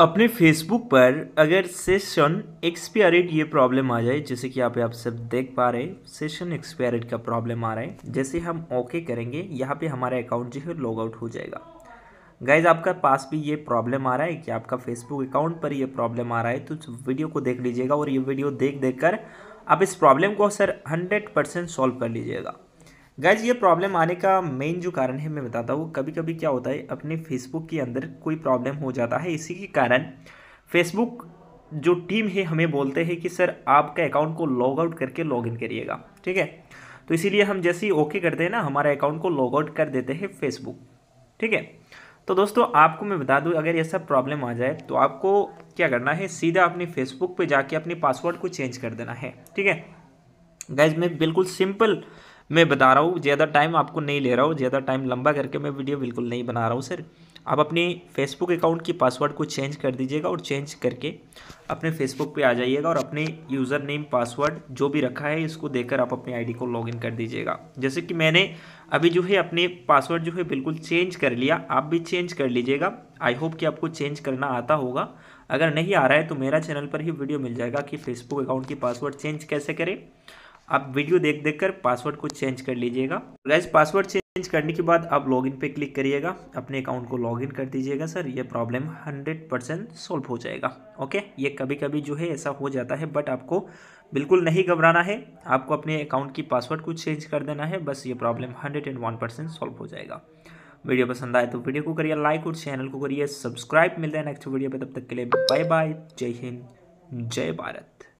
अपने फेसबुक पर अगर सेशन एक्सपायरेड ये प्रॉब्लम आ जाए जैसे कि आप आप सब देख पा रहे हैं सेशन एक्सपायरेड का प्रॉब्लम आ रहा है जैसे हम ओके करेंगे यहाँ पे हमारा अकाउंट जो है लॉग आउट हो जाएगा गाइज आपका पास भी ये प्रॉब्लम आ रहा है कि आपका फेसबुक अकाउंट पर ये प्रॉब्लम आ रहा है तो वीडियो को देख लीजिएगा और ये वीडियो देख देख कर आप इस प्रॉब्लम को सर हंड्रेड परसेंट सॉल्व कर लीजिएगा गैज ये प्रॉब्लम आने का मेन जो कारण है मैं बताता हूँ कभी कभी क्या होता है अपने फेसबुक के अंदर कोई प्रॉब्लम हो जाता है इसी के कारण फेसबुक जो टीम है हमें बोलते हैं कि सर आपका अकाउंट को लॉग आउट करके लॉग इन करिएगा ठीक है तो इसीलिए हम जैसे ही ओके करते हैं ना हमारे अकाउंट को लॉग आउट कर देते हैं फेसबुक ठीक है तो दोस्तों आपको मैं बता दूं अगर ऐसा प्रॉब्लम आ जाए तो आपको क्या करना है सीधा अपने फेसबुक पे जाके अपने पासवर्ड को चेंज कर देना है ठीक है गैज मैं बिल्कुल सिंपल मैं बता रहा हूँ ज़्यादा टाइम आपको नहीं ले रहा हूँ ज़्यादा टाइम लंबा करके मैं वीडियो बिल्कुल नहीं बना रहा हूँ सर आप अपने फेसबुक अकाउंट की पासवर्ड को चेंज कर दीजिएगा और चेंज करके अपने फेसबुक पे आ जाइएगा और अपने यूज़र नेम पासवर्ड जो भी रखा है इसको देकर आप अपनी आईडी को लॉगिन कर दीजिएगा जैसे कि मैंने अभी जो है अपने पासवर्ड जो है बिल्कुल चेंज कर लिया आप भी चेंज कर लीजिएगा आई होप कि आपको चेंज करना आता होगा अगर नहीं आ रहा है तो मेरा चैनल पर ही वीडियो मिल जाएगा कि फेसबुक अकाउंट की पासवर्ड चेंज कैसे करें आप वीडियो देख देख कर पासवर्ड को चेंज कर लीजिएगा गैस पासवर्ड चेंज करने के बाद आप लॉगिन पे क्लिक करिएगा अपने अकाउंट को लॉगिन कर दीजिएगा सर ये प्रॉब्लम 100 परसेंट सॉल्व हो जाएगा ओके ये कभी कभी जो है ऐसा हो जाता है बट आपको बिल्कुल नहीं घबराना है आपको अपने अकाउंट की पासवर्ड को चेंज कर देना है बस ये problem hundred and one percent solve हो जाएगा वीडियो पसंद आए तो वीडियो को करिए लाइक और चैनल को करिए सब्सक्राइब मिलता है नेक्स्ट वीडियो पर तब तक के लिए बाय बाय जय हिंद जय भारत